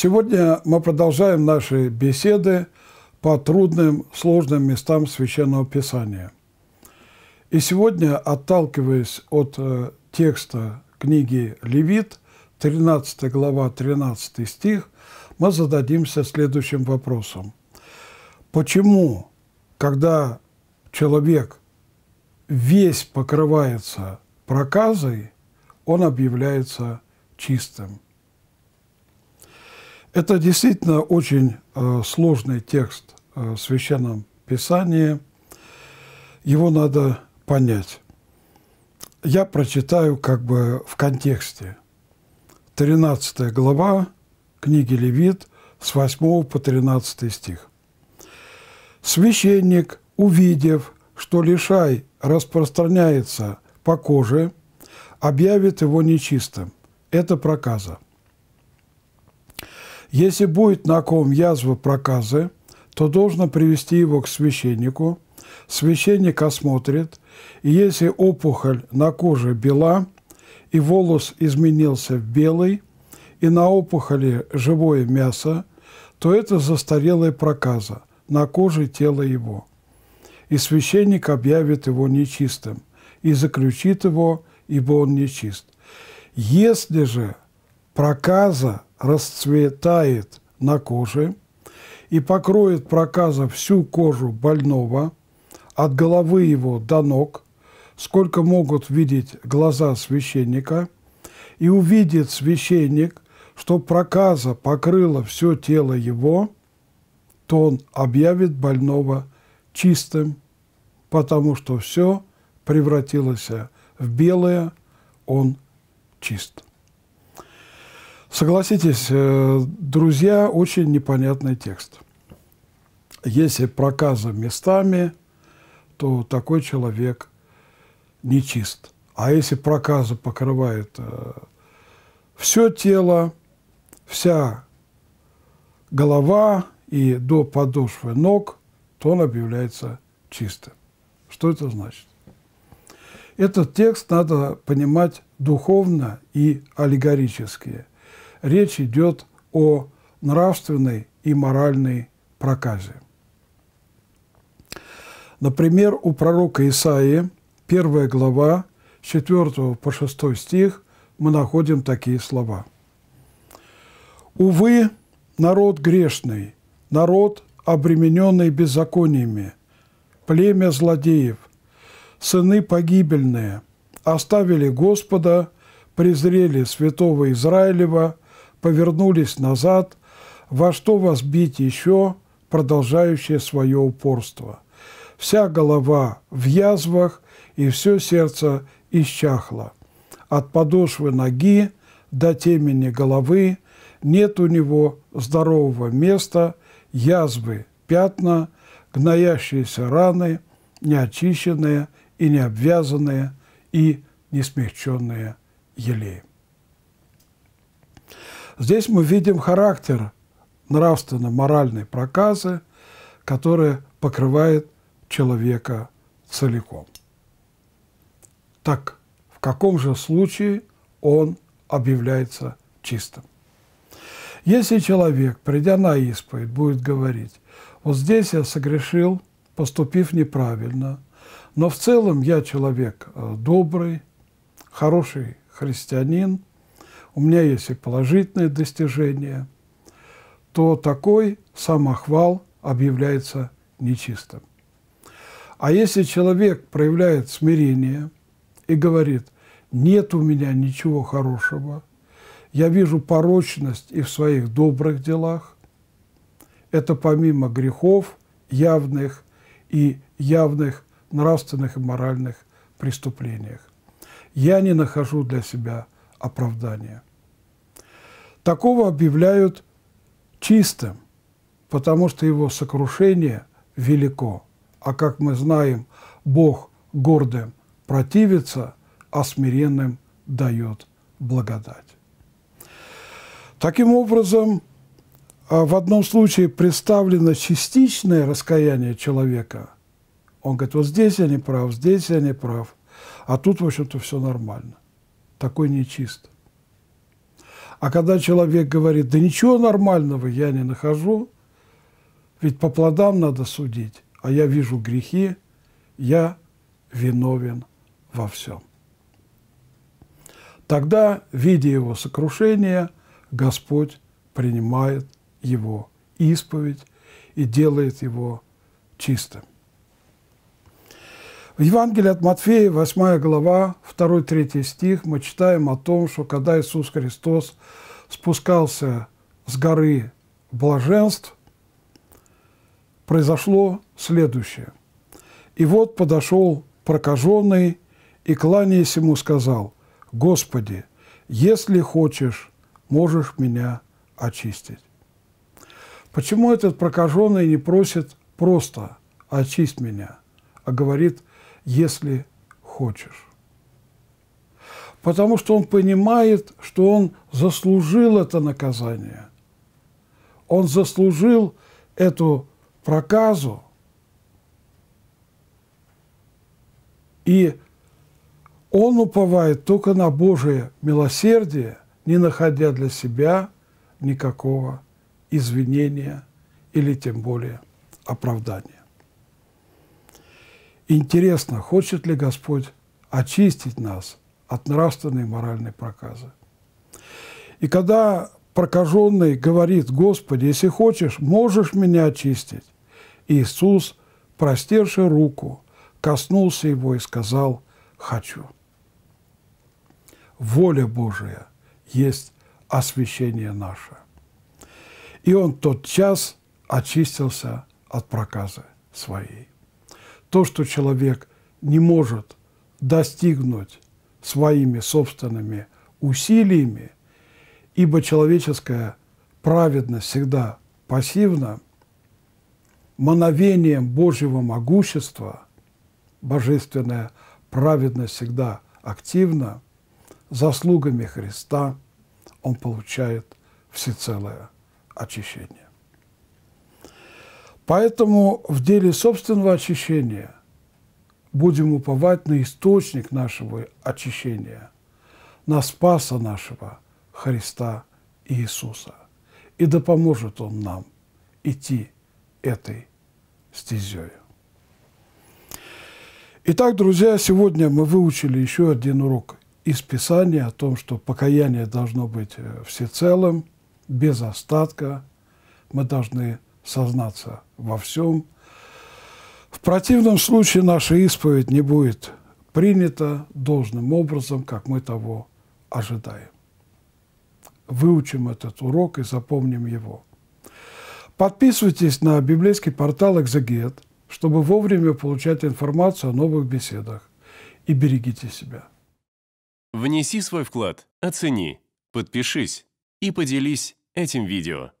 Сегодня мы продолжаем наши беседы по трудным, сложным местам Священного Писания. И сегодня, отталкиваясь от э, текста книги «Левит», 13 глава, 13 стих, мы зададимся следующим вопросом. Почему, когда человек весь покрывается проказой, он объявляется чистым? Это действительно очень э, сложный текст э, в Священном Писании. Его надо понять. Я прочитаю как бы в контексте. 13 глава книги Левит с 8 по 13 стих. «Священник, увидев, что лишай распространяется по коже, объявит его нечистым. Это проказа. Если будет на ком язва проказы, то должно привести его к священнику. Священник осмотрит, и если опухоль на коже бела, и волос изменился в белый, и на опухоли живое мясо, то это застарелая проказа на коже тела его. И священник объявит его нечистым, и заключит его, ибо он нечист. Если же проказа расцветает на коже и покроет проказа всю кожу больного от головы его до ног, сколько могут видеть глаза священника, и увидит священник, что проказа покрыла все тело его, то он объявит больного чистым, потому что все превратилось в белое, он чист. Согласитесь, э, друзья, очень непонятный текст. Если проказа местами, то такой человек нечист. А если проказа покрывает э, все тело, вся голова и до подошвы ног, то он объявляется чистым. Что это значит? Этот текст надо понимать духовно и аллегорически речь идет о нравственной и моральной проказе. Например, у пророка Исаии, 1 глава, 4 по 6 стих, мы находим такие слова. «Увы, народ грешный, народ, обремененный беззакониями, племя злодеев, сыны погибельные, оставили Господа, презрели святого Израилева – повернулись назад, во что возбить еще продолжающее свое упорство. Вся голова в язвах и все сердце исчахло. От подошвы ноги до темени головы нет у него здорового места, язвы, пятна, гноящиеся раны, неочищенные и необвязанные и несмягченные елеем. Здесь мы видим характер нравственно-моральной проказы, которая покрывает человека целиком. Так в каком же случае он объявляется чистым? Если человек, придя на исповедь, будет говорить, вот здесь я согрешил, поступив неправильно, но в целом я человек э, добрый, хороший христианин – у меня есть и положительные достижения, то такой самохвал объявляется нечистым. А если человек проявляет смирение и говорит, нет у меня ничего хорошего, я вижу порочность и в своих добрых делах, это помимо грехов явных и явных нравственных и моральных преступлениях. Я не нахожу для себя оправдания такого объявляют чистым, потому что его сокрушение велико. А как мы знаем, Бог гордым противится, а смиренным дает благодать. Таким образом, а, в одном случае представлено частичное раскаяние человека. Он говорит, вот здесь я не прав, здесь я не прав, а тут, в общем-то, все нормально. Такой нечистый. А когда человек говорит, да ничего нормального я не нахожу, ведь по плодам надо судить, а я вижу грехи, я виновен во всем. Тогда, видя его сокрушение, Господь принимает его исповедь и делает его чистым. В Евангелии от Матфея, 8 глава, 2-3 стих, мы читаем о том, что когда Иисус Христос спускался с горы блаженств, произошло следующее. «И вот подошел прокаженный и, кланяясь ему, сказал, «Господи, если хочешь, можешь меня очистить». Почему этот прокаженный не просит просто «очисть меня», а говорит если хочешь. Потому что он понимает, что он заслужил это наказание. Он заслужил эту проказу. И он уповает только на Божие милосердие, не находя для себя никакого извинения или тем более оправдания. Интересно, хочет ли Господь очистить нас от нравственной и моральной проказы. И когда прокаженный говорит, «Господи, если хочешь, можешь меня очистить», Иисус, простерши руку, коснулся его и сказал «хочу». Воля Божия есть освящение наше. И он тот час очистился от проказы своей то, что человек не может достигнуть своими собственными усилиями, ибо человеческая праведность всегда пассивна, мановением Божьего могущества, божественная праведность всегда активна, заслугами Христа он получает всецелое очищение. Поэтому в деле собственного очищения будем уповать на источник нашего очищения, на Спаса нашего Христа Иисуса. И да поможет Он нам идти этой стезей. Итак, друзья, сегодня мы выучили еще один урок из Писания о том, что покаяние должно быть э, всецелым, без остатка. Мы должны сознаться во всем. В противном случае наша исповедь не будет принята должным образом, как мы того ожидаем. Выучим этот урок и запомним его. Подписывайтесь на библейский портал «Экзегет», чтобы вовремя получать информацию о новых беседах. И берегите себя. Внеси свой вклад, оцени, подпишись и поделись этим видео.